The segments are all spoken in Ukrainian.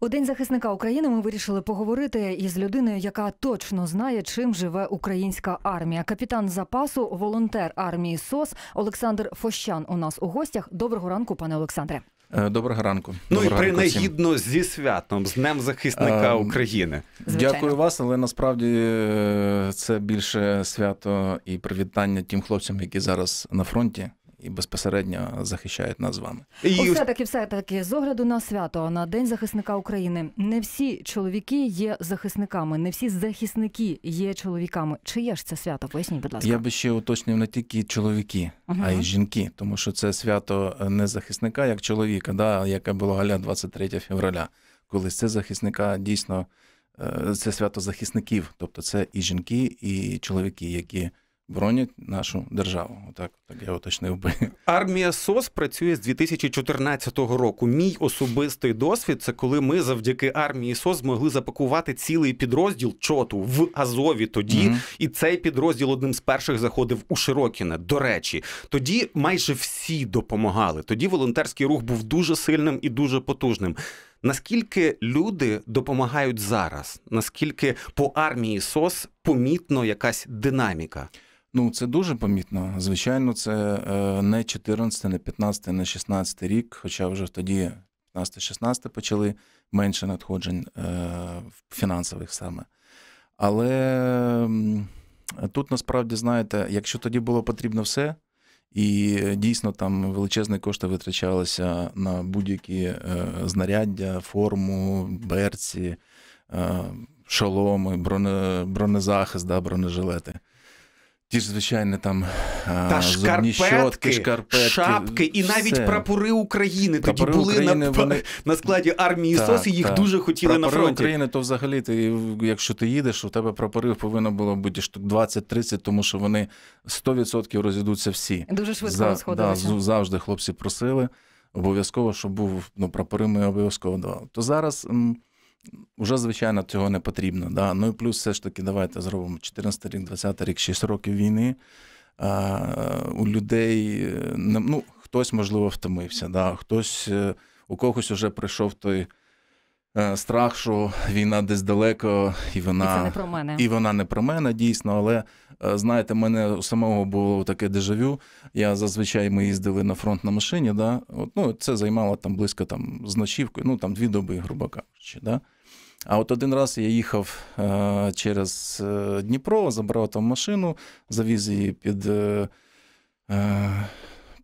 У день захисника України ми вирішили поговорити із людиною, яка точно знає, чим живе українська армія. Капітан запасу, волонтер армії СОС Олександр Фощан. У нас у гостях. Доброго ранку, пане Олександре. Е, доброго ранку. Ну Доброго і принагідно всім. зі святом, з Днем захисника е, України. Звичайно. Дякую вас, але насправді е, це більше свято і привітання тим хлопцям, які зараз на фронті і безпосередньо захищають нас з вами. І... Все таки, все таки, з огляду на свято на день захисника України. Не всі чоловіки є захисниками, не всі захисники є чоловіками. Чи є ж це свято? Поясніть, будь ласка, я би ще уточнив не тільки чоловіки, угу. а й жінки, тому що це свято не захисника, як чоловіка, да яке було галя 23 февраля. Колись це захисника дійсно е, це свято захисників, тобто це і жінки, і чоловіки, які. Бронять нашу державу. Отак так я уточнив би. Армія СОС працює з 2014 року. Мій особистий досвід це коли ми завдяки армії СОС змогли запакувати цілий підрозділ чоту в Азові. Тоді mm -hmm. і цей підрозділ одним з перших заходив у Широкіне. До речі, тоді майже всі допомагали. Тоді волонтерський рух був дуже сильним і дуже потужним. Наскільки люди допомагають зараз? Наскільки по армії СОС помітно якась динаміка? Ну, це дуже помітно. Звичайно, це е, не 14, не 15, не 16 рік, хоча вже тоді 15-16 почали менше надходжень е, фінансових саме. Але тут насправді, знаєте, якщо тоді було потрібно все, і е, дійсно там величезні кошти витрачалися на будь-які знаряддя, форму, берці, шоломи, броне, бронезахист, да, бронежилети. Ті ж, звичайно, там Та зубні щотки, шкарпетки, шапки, і навіть прапори України тоді були України, на вони... на складі армії та, СОС, і їх та. дуже хотіли прапори на фронті. Прапори України, то взагалі, ти, якщо ти їдеш, у тебе прапорів повинно було бути штук 20-30, тому що вони 100% розійдуться всі. Дуже швидко За, розходилися. Да, Завжди хлопці просили. Обов'язково, щоб був ну, прапори, ми обов'язково давали. То зараз. М- вже, звичайно, цього не потрібно. Да? Ну і плюс, все ж таки, давайте зробимо 14 рік, 20 рік, 6 років війни. А, У людей е, ну, хтось, можливо, втомився, да? хтось е, у когось вже прийшов той. Е, страх, що війна десь далеко, і вона і, це не про мене. і вона не про мене дійсно, але Е, знаєте, в мене у самого було таке дежавю. Я зазвичай ми їздили на фронт на машині. Да? От, ну, Це займало там близько там, з ночівкою, ну там дві доби, грубо кажучи. Да? А от один раз я їхав е, через е, Дніпро, забрав там машину, завіз її під. Е, е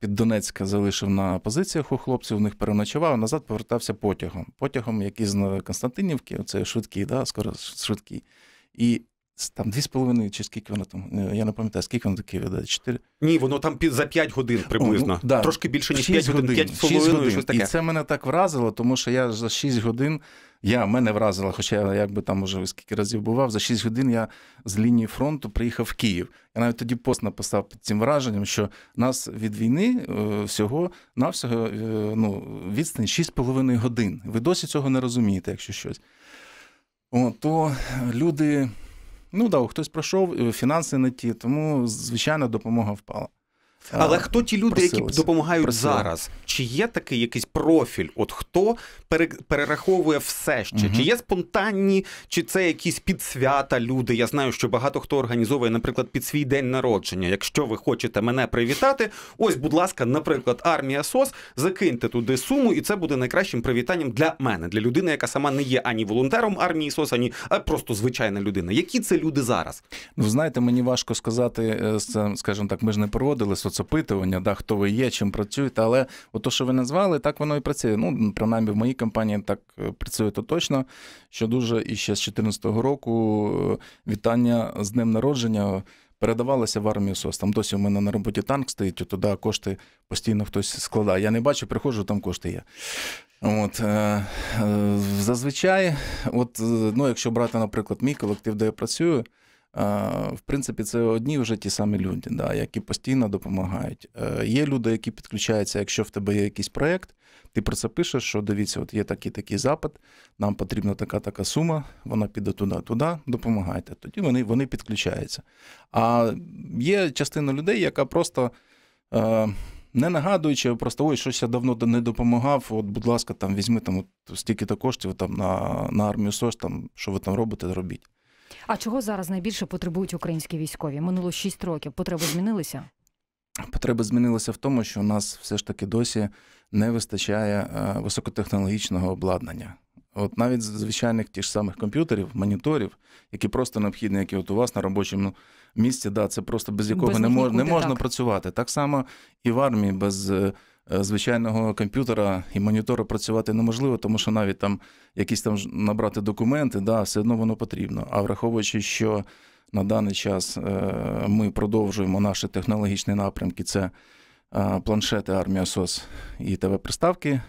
під Донецька залишив на позиціях у хлопців, у них переночував, назад повертався потягом. Потягом, який з Константинівки, це швидкий, да, скоро швидкий. І там дві з половиною, чи скільки воно там, е, я не пам'ятаю, скільки воно до Києва, да? 4? Ні, воно там за 5 годин приблизно. О, ну, да. Трошки більше, ніж 5 годин, 5 з половиною, щось таке. І це мене так вразило, тому що я за 6 годин, я, мене вразило, хоча я якби там уже скільки разів бував, за 6 годин я з лінії фронту приїхав в Київ. Я навіть тоді пост написав під цим враженням, що нас від війни е, всього навсього е, ну, відстань 6,5 годин. Ви досі цього не розумієте, якщо щось. О, то люди Ну да, хтось пройшов, е, фінанси не ті, тому звичайна допомога впала. Але хто ті люди, які допомагають просили. зараз? Чи є такий якийсь профіль? От хто перераховує все ще? Угу. Чи є спонтанні, чи це якісь підсвята люди? Я знаю, що багато хто організовує, наприклад, під свій день народження. Якщо ви хочете мене привітати, ось, будь ласка, наприклад, армія СОС, закиньте туди суму, і це буде найкращим привітанням для мене, для людини, яка сама не є ані волонтером армії СОС, ані а просто звичайна людина. Які це люди зараз? Ну знаєте, мені важко сказати, е, скажімо так, ми ж не проводили соц соцопитування, да, хто ви є, чим працюєте. Але ото, що ви назвали, так воно і працює. Ну, принаймні, в моїй компанії так е, працює то точно. Що дуже і ще з 2014 року е, вітання з днем народження. Передавалася в армію СОС. Там досі у мене на роботі танк стоїть, туди кошти постійно хтось складає. Я не бачу, приходжу, там кошти є. От, е, Зазвичай, от, ну, якщо брати, наприклад, мій колектив, де я працюю, Е, в принципі, це одні вже ті самі люди, да, які постійно допомагають. Е, є люди, які підключаються, якщо в тебе є якийсь проект, ти про це пишеш, що дивіться, от є такий такий запит, нам потрібна така така сума, вона піде туди, туди, допомагайте. Тоді вони вони підключаються. А є частина людей, яка просто е, не нагадуючи, просто ой, щось я давно не допомагав. От, будь ласка, там візьми там от стільки-то коштів там на на армію СОС, там що ви там робите, робіть. А чого зараз найбільше потребують українські військові? Минуло шість років. Потреби змінилися? Потреби змінилися в тому, що у нас все ж таки досі не вистачає е, високотехнологічного обладнання. От навіть звичайних тих ж самих комп'ютерів, моніторів, які просто необхідні, які от у вас на робочому місці, да, це просто без якого без не, мож, не можна так. працювати. Так само і в армії без е, Е, звичайного комп'ютера і монітора працювати неможливо, тому що навіть там якісь там набрати документи, да, все одно воно потрібно. А враховуючи, що на даний час е, ми продовжуємо наші технологічні напрямки: це е, планшети армія СОС і ТВ-приставки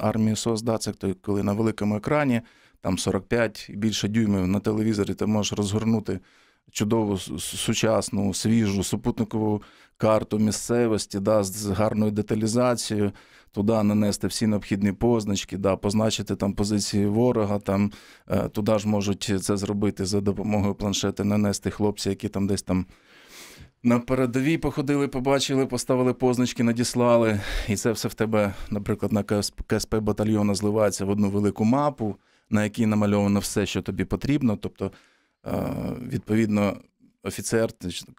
армії СОС, да, це коли на великому екрані там 45 і більше дюймів на телевізорі, ти можеш розгорнути чудову сучасну, свіжу супутникову карту місцевості, да, з гарною деталізацією, туди нанести всі необхідні позначки, да, позначити там позиції ворога. Там е, туди ж можуть це зробити за допомогою планшети, нанести хлопці, які там десь там. На передовій походили, побачили, поставили позначки, надіслали, і це все в тебе, наприклад, на КСП батальйона зливається в одну велику мапу, на якій намальовано все, що тобі потрібно. Тобто відповідно офіцер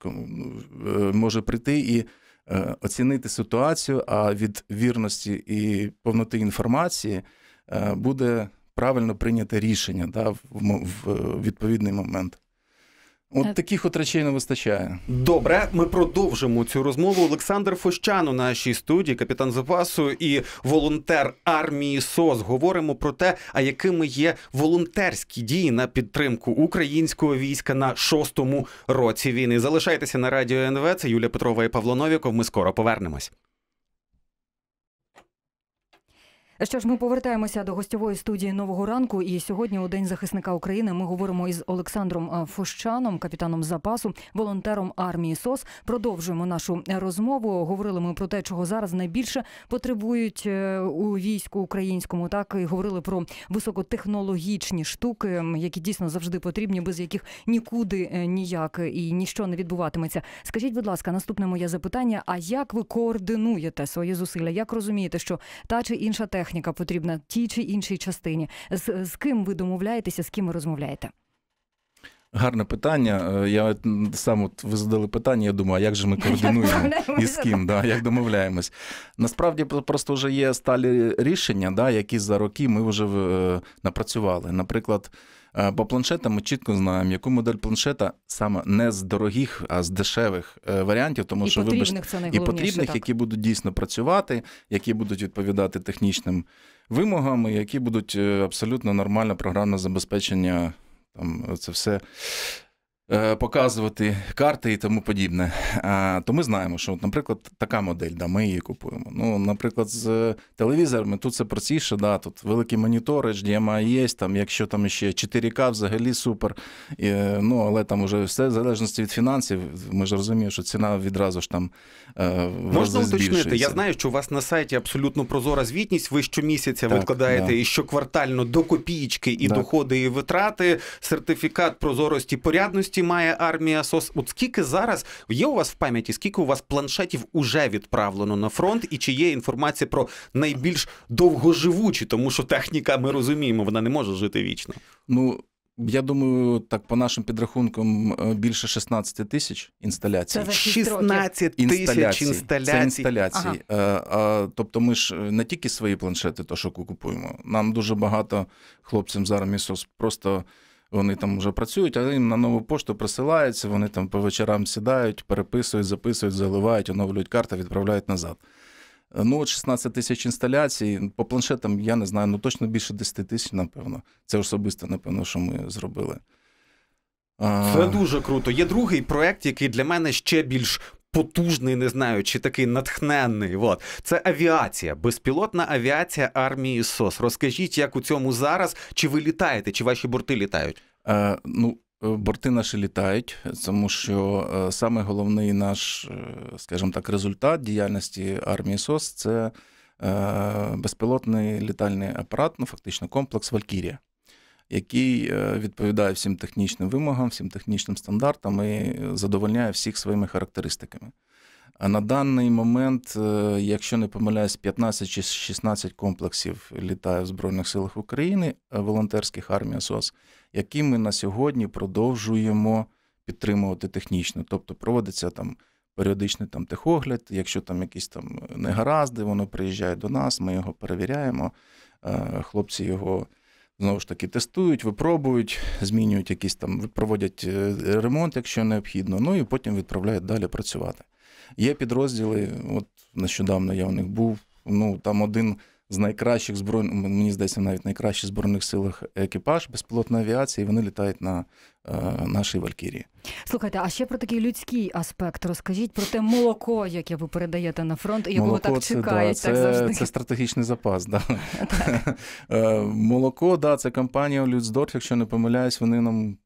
ну, е, може прийти і е, оцінити ситуацію. А від вірності і повноти інформації е, буде правильно прийняте рішення да, в відповідний момент. От е, таких от речей не вистачає. Добре, ми продовжимо цю розмову. Олександр Фощан у нашій студії, капітан запасу і волонтер армії СОС. Говоримо про те, а якими є волонтерські дії на підтримку українського війська на шостому році війни. Залишайтеся на радіо НВ. Це Юлія Петрова і Павло Новіков. Ми скоро повернемось. Ну що ж, ми повертаємося до гостьової студії нового ранку. І сьогодні, у день захисника України, ми говоримо із Олександром е, Фощаном, капітаном запасу, волонтером армії СОС. Продовжуємо нашу розмову. Говорили ми про те, чого зараз найбільше потребують е, у війську українському. Так і говорили про високотехнологічні штуки, які дійсно завжди потрібні, без яких нікуди е, ніяк і нічого не відбуватиметься. Скажіть, будь ласка, наступне моє запитання: а як ви координуєте свої зусилля? Як розумієте, що та чи інша техніка? техніка потрібна тій чи іншій частині? З, з ким ви домовляєтеся, з ким ви розмовляєте? Гарне питання. Е, я сам от ви задали питання. Я думаю, а як же ми координуємо і з ким, да, як домовляємось? Насправді просто вже є сталі рішення, да, які за роки ми вже е, напрацювали. Наприклад. По е, планшетам ми чітко знаємо, яку модель планшета саме не з дорогих, а з дешевих е, варіантів, тому і що вибачте, і потрібних, так. які будуть дійсно працювати, які будуть відповідати технічним вимогам, які будуть е, абсолютно нормально програмне забезпечення. Там це все Е, показувати карти і тому подібне, то ми знаємо, що, наприклад, така модель, да, ми її купуємо. Ну, Наприклад, з телевізорами тут це простіше, да, тут великі монітори, HDMI є, там, якщо там ще 4К, взагалі супер. І, е, ну, Але там вже все в залежності від фінансів, ми ж розуміємо, що ціна відразу ж там е, Можна уточнити, я знаю, що у вас на сайті абсолютно прозора звітність, ви щомісяця так, викладаєте да. і щоквартально до копійки і так. доходи, і витрати, сертифікат прозорості порядності. Федерації має армія СОС. От скільки зараз є у вас в пам'яті? Скільки у вас планшетів уже відправлено на фронт? І чи є інформація про найбільш довгоживучі, тому що техніка, ми розуміємо, вона не може жити вічно? Ну я думаю, так по нашим підрахункам е, більше 16 тисяч інсталяцій. Це 16 тисяч інсталяцій. Це інсталяцій. Ага. А, е, а, Тобто, ми ж е, не тільки свої планшети, то що купуємо. Нам дуже багато хлопцям зараз місос просто. Вони там вже працюють, а їм на нову пошту присилається. Вони там по вечорам сідають, переписують, записують, заливають, оновлюють карти, відправляють назад. Е, ну, 16 тисяч інсталяцій. По планшетам я не знаю, ну точно більше 10 тисяч, напевно. Це особисто, напевно, що ми зробили. Це дуже круто. Є другий проект, який для мене ще більш потужний, не знаю, чи такий натхненний. От. Це авіація, безпілотна авіація армії СОС. Розкажіть, як у цьому зараз? Чи ви літаєте, чи ваші борти літають? Е, ну, е, Борти наші літають, тому що е, саме головний наш, е, скажімо так, результат діяльності армії СОС це безпілотний літальний апарат, ну фактично комплекс Валькірія який е, відповідає всім технічним вимогам, всім технічним стандартам і задовольняє всіх своїми характеристиками. А на даний момент, е, якщо не помиляюсь, 15 чи 16 комплексів літає в Збройних силах України, е, волонтерських армій СОС, які ми на сьогодні продовжуємо підтримувати технічно, тобто проводиться там. Періодичний там техогляд, якщо там якісь там негаразди, воно приїжджає до нас, ми його перевіряємо. Хлопці його Знову ж таки, тестують, випробують, змінюють якісь там, проводять е, ремонт, якщо необхідно, ну і потім відправляють далі працювати. Є підрозділи, от нещодавно я у них був. Ну там один з найкращих збройних, мені здається, навіть найкращих збройних силах екіпаж безпілотної авіації. Вони літають на е, нашій Валькірії. Слухайте, а ще про такий людський аспект розкажіть про те молоко, яке ви передаєте на фронт, і його так чекають. Це, да, так завжди. це, стратегічний запас. Да. Е, молоко, да, це компанія Людздорф, якщо не помиляюсь, вони нам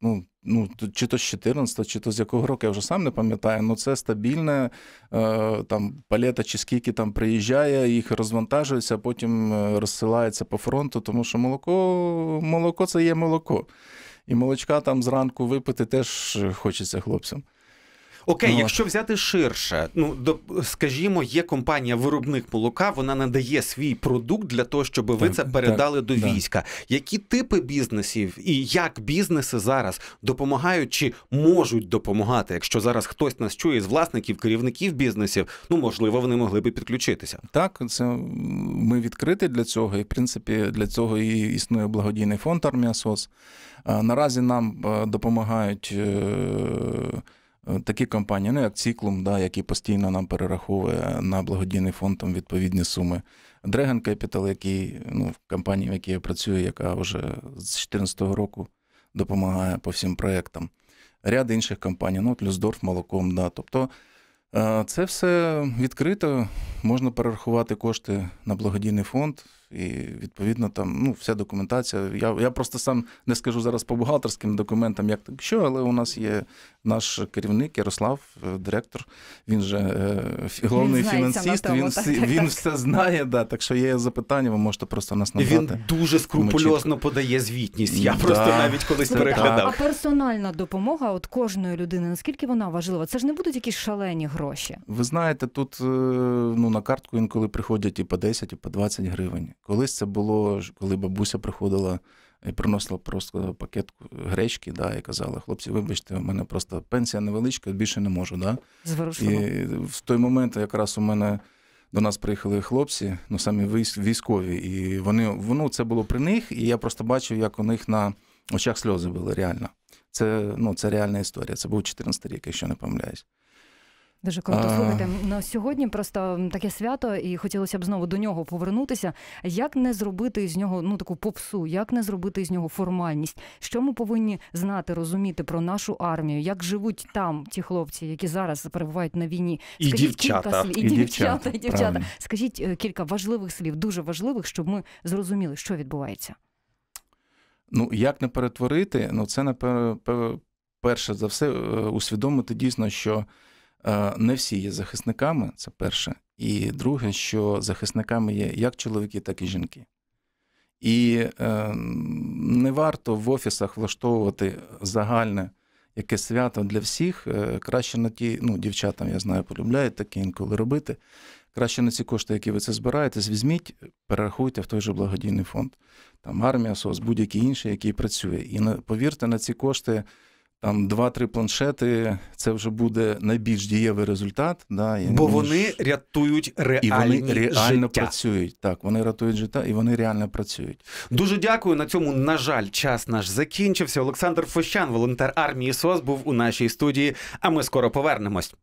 ну, ну, Чи то з 14, чи то з якого року, я вже сам не пам'ятаю, але ну, це стабільне, е, там палета чи скільки там приїжджає, їх розвантажується, а потім е, розсилається по фронту, тому що молоко молоко це є молоко. І молочка там зранку випити теж е, хочеться хлопцям. Окей, ну, якщо взяти ширше, ну до скажімо, є компанія виробник молока, вона надає свій продукт для того, щоб ви так, це передали так, до так. війська. Які типи бізнесів і як бізнеси зараз допомагають чи можуть допомагати, якщо зараз хтось нас чує з власників, керівників бізнесів, ну можливо, вони могли би підключитися. Так, це ми відкриті для цього, і в принципі для цього і існує благодійний фонд Армія СОС. Е, наразі нам е, допомагають. Е, Е, такі компанії, ну як Ціклум, да, які постійно нам перераховує на благодійний фонд там відповідні суми. Dragon Capital, який ну, компанія, в якій я працюю, яка вже з 2014 року допомагає по всім проектам. Ряд інших компаній, ну от Люсдорф, молоком, да. Тобто е, це все відкрито. Можна перерахувати кошти на благодійний фонд і відповідно там ну, вся документація. Я я просто сам не скажу зараз по бухгалтерським документам, як так що, але у нас є наш керівник Ярослав, е, директор. Він же е, головний він фінансист. Тому, він так, так, він так. все знає. Да, Так що є запитання, ви можете просто нас надати. Він дуже скрупульозно подає звітність. Я да. просто навіть колись Слухайте, переглядав. А персональна допомога от кожної людини. Наскільки вона важлива? Це ж не будуть якісь шалені гроші. Ви знаєте, тут е, ну на картку інколи приходять і по 10, і по 20 гривень. Колись це було, коли бабуся приходила і е, приносила просто пакет е, гречки, да, і казала, хлопці, вибачте, у мене просто пенсія невеличка, більше не можу. Да? І в той момент якраз у мене. До нас приїхали хлопці, ну самі військові, і вони воно ну, це було при них, і я просто бачив, як у них на очах сльози були реально. Це ну, це реальна історія. Це був 14 рік, якщо не помиляюсь. Дуже круто слухайте. Ну, сьогодні просто таке свято, і хотілося б знову до нього повернутися. Як не зробити із нього ну таку попсу, як не зробити із нього формальність? Що ми повинні знати, розуміти про нашу армію? Як живуть там ті хлопці, які зараз перебувають на війні? Скажіть і дівчата, кілька слів і, і дівчата, і дівчата. Правильно. Скажіть е, кілька важливих слів, дуже важливих, щоб ми зрозуміли, що відбувається. Ну як не перетворити? Ну це напевно, перше за все е, усвідомити дійсно, що. Е, не всі є захисниками, це перше. І друге, що захисниками є як чоловіки, так і жінки. І е, не варто в офісах влаштовувати загальне якесь свято для всіх. Е, краще на ті, ну, дівчатам, я знаю, полюбляють таке інколи робити. Краще на ці кошти, які ви це збираєте, візьміть, перерахуйте в той же благодійний фонд. Там армія, СОС, будь-який інший, який працює. І повірте, на ці кошти там два-три планшети, це вже буде найбільш дієвий результат. Да, і Бо ніж... вони рятують реальні І вони реально життя. працюють. Так, вони рятують життя і вони реально працюють. Дуже дякую. На цьому, на жаль, час наш закінчився. Олександр Фощан, волонтер армії СОС, був у нашій студії, а ми скоро повернемось.